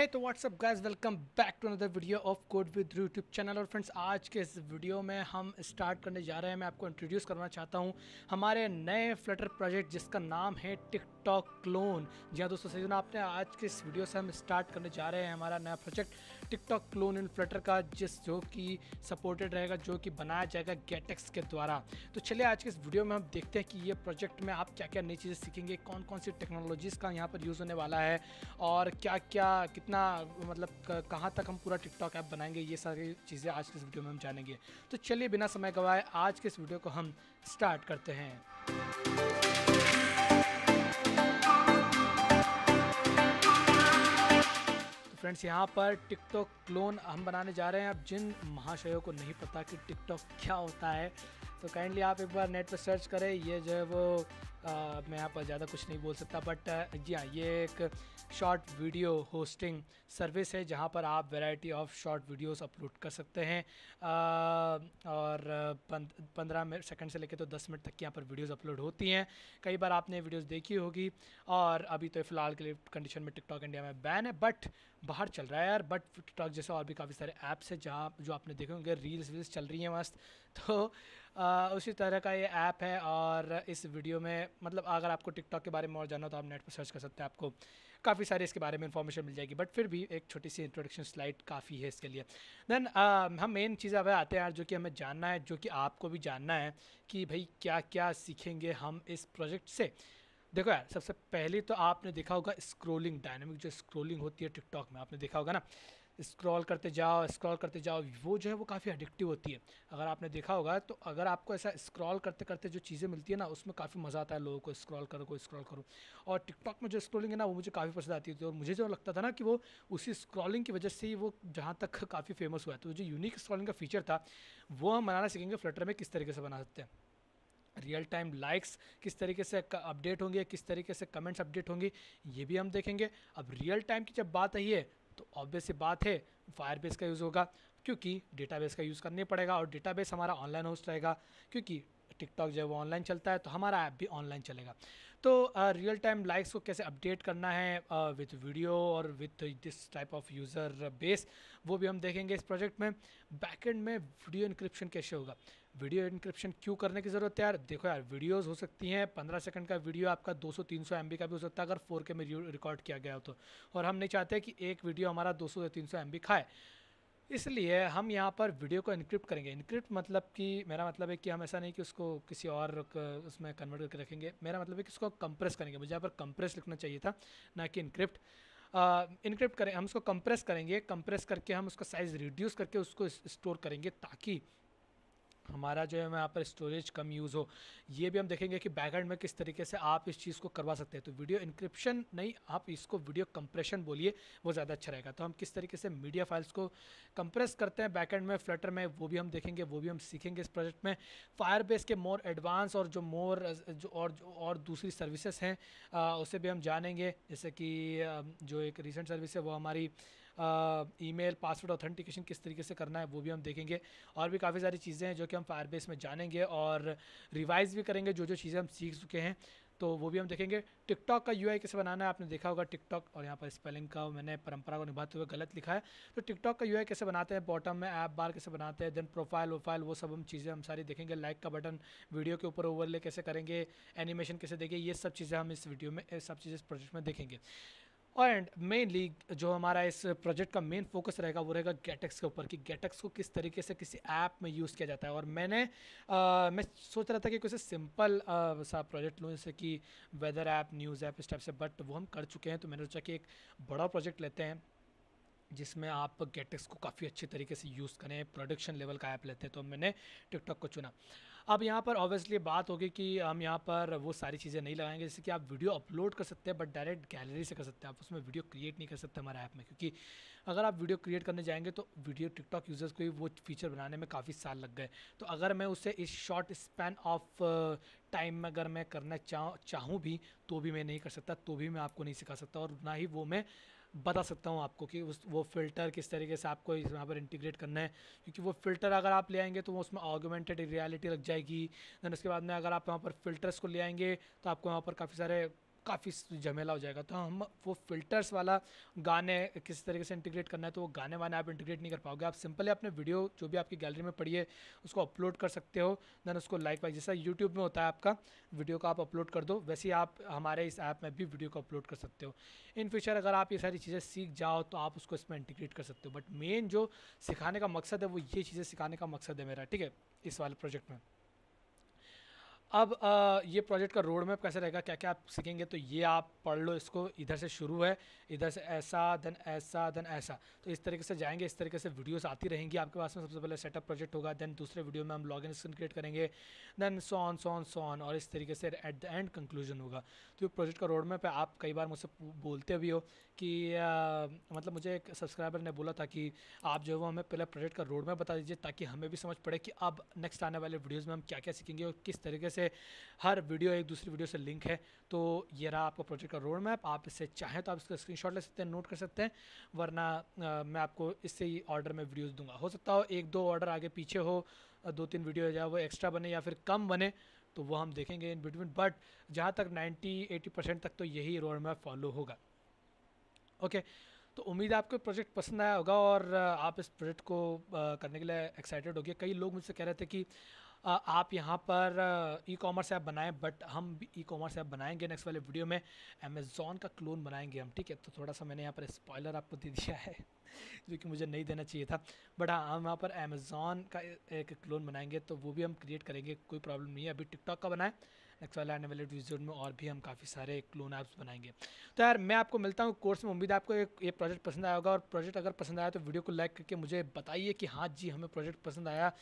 है तो what's up guys welcome back to another video of code with YouTube channel और friends आज के इस वीडियो में हम स्टार्ट करने जा रहे हैं मैं आपको इंट्रोड्यूस करना चाहता हूं हमारे नए फ्लटर प्रोजेक्ट जिसका नाम है टिक टिकटॉक क्लोन जी हाँ दोस्तों सजना आपने आज के इस वीडियो से हम स्टार्ट करने जा रहे हैं हमारा नया project TikTok clone in Flutter का जिस जो कि सपोर्टेड रहेगा जो कि बनाया जाएगा गेटेक्स के द्वारा तो चलिए आज के इस वीडियो में हम देखते हैं कि ये प्रोजेक्ट में आप क्या क्या नई चीज़ें सीखेंगे कौन कौन सी टेक्नोलॉजीज़ का यहाँ पर यूज़ होने वाला है और क्या क्या कितना मतलब कहाँ तक हम पूरा टिकटॉक ऐप बनाएंगे ये सारी चीज़ें आज के इस वीडियो में हम जानेंगे तो चलिए बिना समय गवाए आज के इस वीडियो को हम स्टार्ट करते हैं फ्रेंड्स यहाँ पर टिकटॉक क्लोन हम बनाने जा रहे हैं अब जिन महाशयों को नहीं पता कि टिकटॉक क्या होता है तो काइंडली आप एक बार नेट पर सर्च करें ये जो है वो आ, मैं यहाँ पर ज़्यादा कुछ नहीं बोल सकता बट जी हाँ ये एक शॉर्ट वीडियो होस्टिंग सर्विस है जहाँ पर आप variety of short videos upload कर सकते हैं आ, और पंद्रह मिनट सेकंड से लेकर तो दस मिनट तक की यहाँ पर वीडियोस अपलोड होती हैं कई बार आपने वीडियोस देखी होगी और अभी तो फ़िलहाल के लिए कंडीशन में टिकटॉक इंडिया में बैन है बट बाहर चल रहा है यार बट टिकटॉक जैसे और भी काफ़ी सारे ऐप्स हैं जहाँ जो आपने देखे होंगे रील्स वील्स चल रही हैं मस्त तो आ, आ, उसी तरह का ये ऐप है और इस वीडियो में मतलब अगर आपको टिकटॉक के बारे में और जानना हो तो आप नेट पर सर्च कर सकते हैं आपको काफ़ी सारे इसके बारे में इन्फॉर्मेशन मिल जाएगी बट फिर भी एक छोटी सी इंट्रोडक्शन स्लाइड काफ़ी है इसके लिए दैन हम मेन चीज़ अब आते हैं यार जो कि हमें जानना है जो कि आपको भी जानना है कि भाई क्या क्या सीखेंगे हम इस प्रोजेक्ट से देखो यार सबसे पहले तो आपने देखा होगा स्क्रोलिंग डायनेमिक जो स्क्रोलिंग होती है टिकटॉक में आपने देखा होगा ना स्क्रॉल करते जाओ स्क्रॉल करते जाओ वो जो है वो काफ़ी एडिक्टिव होती है अगर आपने देखा होगा तो अगर आपको ऐसा स्क्रॉल करते करते जो चीज़ें मिलती है ना उसमें काफ़ी मज़ा आता है लोगों को स्क्रॉल करो को स्क्रॉल करो और टिकटॉक में जो स्क्रॉलिंग है ना वो मुझे काफ़ी पसंद आती थी और तो मुझे जो लगता था ना कि वो उसी स्क्रॉलिंग की वजह से ही वो जहाँ तक काफ़ी फेमस हुआ है तो जो यूनिक स्क्रॉलिंग का फीचर था वो हम बनाना सीखेंगे फ्लटर में किस तरीके से बना सकते हैं रियल टाइम लाइक्स किस तरीके से अपडेट होंगे किस तरीके से कमेंट्स अपडेट होंगे ये भी हम देखेंगे अब रियल टाइम की जब बात आई है तो ऑब्वियस बात है फायर का यूज़ होगा क्योंकि डेटा का यूज़ करने पड़ेगा और डेटा हमारा ऑनलाइन होस्ट रहेगा क्योंकि टिकटॉक जो है वो ऑनलाइन चलता है तो हमारा ऐप भी ऑनलाइन चलेगा तो रियल टाइम लाइक्स को कैसे अपडेट करना है विथ वीडियो और with this type of user base वो भी हम देखेंगे इस प्रोजेक्ट में बैकेंड में वीडियो इनक्रिप्शन कैसे होगा वीडियो इंक्रिप्शन क्यों करने की ज़रूरत है यार देखो यार वीडियोस हो सकती हैं 15 सेकंड का वीडियो आपका 200-300 एमबी का भी हो सकता है अगर 4K में रिकॉर्ड किया गया हो तो और हम नहीं चाहते कि एक वीडियो हमारा 200 से 300 एमबी खाए इसलिए हम यहाँ पर वीडियो को इनक्रिप्ट करेंगे इनक्रिप्ट मतलब कि मेरा मतलब है कि हम ऐसा नहीं कि उसको किसी और उसमें कन्वर्ट करके रखेंगे मेरा मतलब है कि उसको कंप्रेस करेंगे मुझे यहाँ पर कंप्रेस लिखना चाहिए था ना कि इनक्रिप्ट इनक्रिप्ट करें हम उसको कंप्रेस करेंगे कंप्रेस करके हम उसका साइज़ रिड्यूस करके उसको स्टोर करेंगे ताकि हमारा जो है यहाँ पर स्टोरेज कम यूज़ हो ये भी हम देखेंगे कि बैकग्राउंड में किस तरीके से आप इस चीज़ को करवा सकते हैं तो वीडियो इंक्रिप्शन नहीं आप इसको वीडियो कंप्रेशन बोलिए वो ज़्यादा अच्छा रहेगा तो हम किस तरीके से मीडिया फाइल्स को कंप्रेस करते हैं बैकएंड में फ्लटर में वो भी हम देखेंगे वो भी हम सीखेंगे इस प्रोजेक्ट में फायरबेस के मोर एडवांस और जो मोर जो और जो और दूसरी सर्विसेज हैं उसे भी हम जानेंगे जैसे कि जो एक रिसेंट सर्विस है वो हमारी ईमेल पासवर्ड ऑथेंटिकेशन किस तरीके से करना है वो भी हम देखेंगे और भी काफ़ी सारी चीज़ें हैं जो कि हम फायरबेस में जानेंगे और रिवाइज़ भी करेंगे जो जो चीज़ें हम सीख चुके हैं तो वो भी हम देखेंगे टिकटॉक का यू कैसे बनाना है आपने देखा होगा टिकटॉक और यहाँ पर स्पेलिंग का मैंने परंपरा को निभाते हुए गलत लिखा है तो टिकटॉक का यू कैसे बनाते हैं बॉटम में ऐप बार कैसे बनाते हैं देन प्रोफाइल वोफाइल वो सब हम चीज़ें हम सारी देखेंगे लाइक का बटन वीडियो के ऊपर ओवरले कैसे करेंगे एनिमेशन कैसे देखेंगे ये सब चीज़ें हम इस वीडियो में सब चीज़ें इस प्रोजेक्ट में देखेंगे एंड मेनली जो हमारा इस प्रोजेक्ट का मेन फोकस रहेगा वो रहेगा गेटेक्स के ऊपर कि गेटेक्स को किस तरीके से किसी ऐप में यूज़ किया जाता है और मैंने आ, मैं सोच रहा था कि कुछ सिंपल सा प्रोजेक्ट लूँ जैसे कि वेदर ऐप न्यूज़ ऐप इस टाइप से बट वो हम कर चुके हैं तो मैंने सोचा कि एक बड़ा प्रोजेक्ट लेते हैं जिसमें आप गेटेक्स को काफ़ी अच्छे तरीके से यूज़ करें प्रोडक्शन लेवल का ऐप लेते हैं तो मैंने टिकटॉक को चुना अब यहाँ पर ऑब्वियसली बात होगी कि हम यहाँ पर वो सारी चीज़ें नहीं लगाएंगे जैसे कि आप वीडियो अपलोड कर सकते हैं बट डायरेक्ट गैलरी से कर सकते हैं आप उसमें वीडियो क्रिएट नहीं कर सकते हमारे ऐप में क्योंकि अगर आप वीडियो क्रिएट करने जाएंगे तो वीडियो टिकटॉक यूज़र्स को वो फीचर बनाने में काफ़ी साल लग गए तो अगर मैं उसे इस शॉर्ट स्पैन ऑफ टाइम में अगर मैं करना चाह चाहूँ भी तो भी मैं नहीं कर सकता तो भी मैं आपको नहीं सिखा सकता और ना ही वो मैं बता सकता हूँ आपको कि उस वो फ़िल्टर किस तरीके से आपको इस यहाँ पर इंटीग्रेट करना है क्योंकि वो फ़िल्टर अगर आप ले आएंगे तो वो उसमें ऑगमेंटेड रियलिटी लग जाएगी दैन उसके बाद में अगर आप वहाँ पर फ़िल्टर्स को ले आएंगे तो आपको वहाँ पर काफ़ी सारे काफ़ी झमेला हो जाएगा तो हम वो फिल्टर्स वाला गाने किस तरीके से इंटीग्रेट करना है तो वो गाने वाने आप इंटीग्रेट नहीं कर पाओगे आप सिंपली अपने वीडियो जो भी आपकी गैलरी में पड़ी है उसको अपलोड कर सकते हो दैन उसको लाइक वाइज जैसा यूट्यूब में होता है आपका वीडियो का आप अपलोड कर दो वैसे ही आप हमारे इस ऐप में भी वीडियो को अपलोड कर सकते हो इन फ्यूचर अगर आप ये सारी चीज़ें सीख जाओ तो आप उसको इसमें इंटीग्रेट कर सकते हो बट मेन जो सिखाने का मकसद है वो ये चीज़ें सिखाने का मकसद है मेरा ठीक है इस वाले प्रोजेक्ट में अब आ, ये प्रोजेक्ट का रोड मैप कैसे रहेगा क्या क्या आप सीखेंगे तो ये आप पढ़ लो इसको इधर से शुरू है इधर से ऐसा देन ऐसा देन ऐसा तो इस तरीके से जाएंगे इस तरीके से वीडियोस आती रहेंगी आपके पास में सबसे पहले सेटअप प्रोजेक्ट होगा देन दूसरे वीडियो में हम लॉग इन स्क्रीन क्रिएट करेंगे देन ऑन सो ऑन और इस तरीके से एट द एंड कंक्लूजन होगा तो ये प्रोजेक्ट का रोड मैप है आप कई बार मुझसे बोलते भी हो कि आ, मतलब मुझे एक सब्सक्राइबर ने बोला था कि आप जो है वो हमें पहले प्रोजेक्ट का रोड मैप बता दीजिए ताकि हमें भी समझ पड़े कि अब नेक्स्ट आने वाले वीडियोज़ में हम क्या क्या सीखेंगे और किस तरीके से से हर वीडियो एक दूसरी वीडियो से लिंक है तो ये रहा आपका प्रोजेक्ट का रोड मैप आप इससे चाहें तो आप इसका स्क्रीन ले सकते हैं नोट कर सकते हैं वरना मैं आपको इससे ही ऑर्डर में वीडियोज़ दूंगा हो सकता हो एक दो ऑर्डर आगे पीछे हो दो तीन वीडियो या वो एक्स्ट्रा बने या फिर कम बने तो वो हम देखेंगे इन बिटवीन बट जहाँ तक 90 80 परसेंट तक तो यही रोड मैप फॉलो होगा ओके तो उम्मीद है आपको प्रोजेक्ट पसंद आया होगा और आप इस प्रोजेक्ट को करने के लिए एक्साइटेड हो गए कई लोग मुझसे कह रहे थे कि आप यहाँ पर ई कॉमर्स ऐप बनाएं बट हम भी ई कॉमर्स ऐप बनाएंगे नेक्स्ट वाले वीडियो में अमेज़ोन का क्लोन बनाएंगे हम ठीक है तो थोड़ा सा मैंने यहाँ पर स्पॉयलर आपको दे दिया है जो कि मुझे नहीं देना चाहिए था बट हाँ हम यहाँ पर अमेज़ोन का एक क्लोन बनाएंगे तो वो भी हम क्रिएट करेंगे कोई प्रॉब्लम नहीं है अभी टिकटॉक का बनाएं नेक्स्ट वाले आने वाले एपिसोड में और भी हम काफ़ी सारे क्लोन ऐप्स बनाएंगे तो यार मैं आपको मिलता हूँ कोर्स में उम्मीद आपको ये प्रोजेक्ट पसंद आया होगा और प्रोजेक्ट अगर पसंद आया तो वीडियो को लाइक करके मुझे बताइए कि हाँ जी हमें प्रोजेक्ट पसंद आया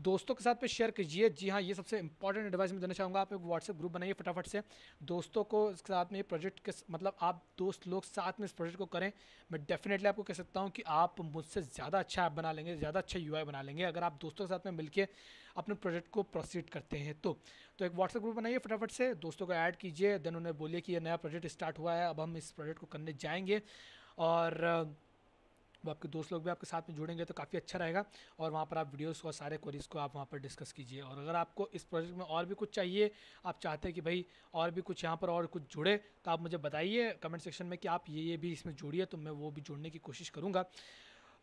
दोस्तों के साथ पे शेयर कीजिए जी हाँ ये सबसे इंपॉर्टेंट एडवाइस मैं देना चाहूँगा आप एक व्हाट्सएप ग्रुप बनाइए फटाफट से दोस्तों को इसके साथ में ये प्रोजेक्ट के मतलब आप दोस्त लोग साथ में इस प्रोजेक्ट को करें मैं डेफिनेटली आपको कह सकता हूँ कि आप मुझसे ज़्यादा अच्छा ऐप बना लेंगे ज़्यादा अच्छा यू बना लेंगे अगर आप दोस्तों के साथ में मिलकर अपने प्रोजेक्ट को प्रोसीड करते हैं तो तो एक व्हाट्सएप ग्रुप बनाइए फटाफट से दोस्तों को ऐड कीजिए देन उन्हें बोलिए कि यह नया प्रोजेक्ट स्टार्ट हुआ है अब हम इस प्रोजेक्ट को करने जाएंगे और वो आपके दोस्त लोग भी आपके साथ में जुड़ेंगे तो काफ़ी अच्छा रहेगा और वहाँ पर आप वीडियोज़ और सारे क्वेरीज़ को आप वहाँ पर डिस्कस कीजिए और अगर आपको इस प्रोजेक्ट में और भी कुछ चाहिए आप चाहते हैं कि भाई और भी कुछ यहाँ पर और कुछ जुड़े तो आप मुझे बताइए कमेंट सेक्शन में कि आप ये ये भी इसमें जुड़िए तो मैं वो भी जुड़ने की कोशिश करूँगा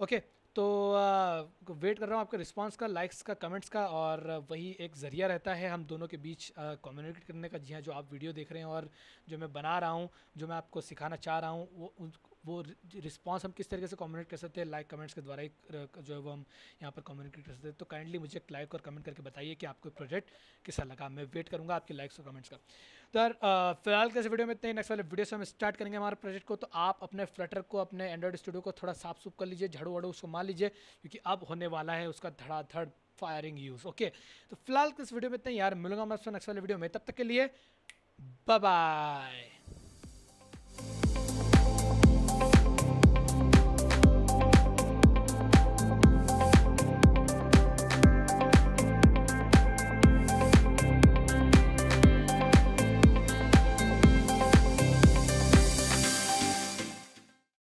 ओके तो वेट कर रहा हूँ आपके रिस्पांस का लाइक्स का कमेंट्स का और वही एक ज़रिया रहता है हम दोनों के बीच कम्युनिकेट करने का जी हाँ जो आप वीडियो देख रहे हैं और जो मैं बना रहा हूँ जो मैं आपको सिखाना चाह रहा हूँ वो वो रिस्पॉन्स हम किस तरीके से कम्युनिकेट कर सकते हैं लाइक कमेंट्स के द्वारा एक जो है वो हम यहाँ पर कम्युनिकेट कर सकते हैं तो काइंडली मुझे लाइक और कमेंट करके बताइए कि आपको प्रोजेक्ट कैसा लगा मैं वेट करूँगा आपके लाइक्स और कमेंट्स का तो यार फिलहाल के वीडियो में इतने नेक्स्ट वाले वीडियो से हम स्टार्ट करेंगे हमारे प्रोजेक्ट को तो आप अपने फ्लटर को अपने एंड्रॉइड स्टूडियो को थोड़ा साफ सुफ कर लीजिए झड़ू वाड़ू उसको मार लीजिए क्योंकि अब होने वाला है उसका धड़ाधड़ फायरिंग यूज़ ओके तो फिलहाल इस वीडियो में इतना यार मिलूंगा मैं नेक्स्ट वाले वीडियो में तब तक के लिए बाय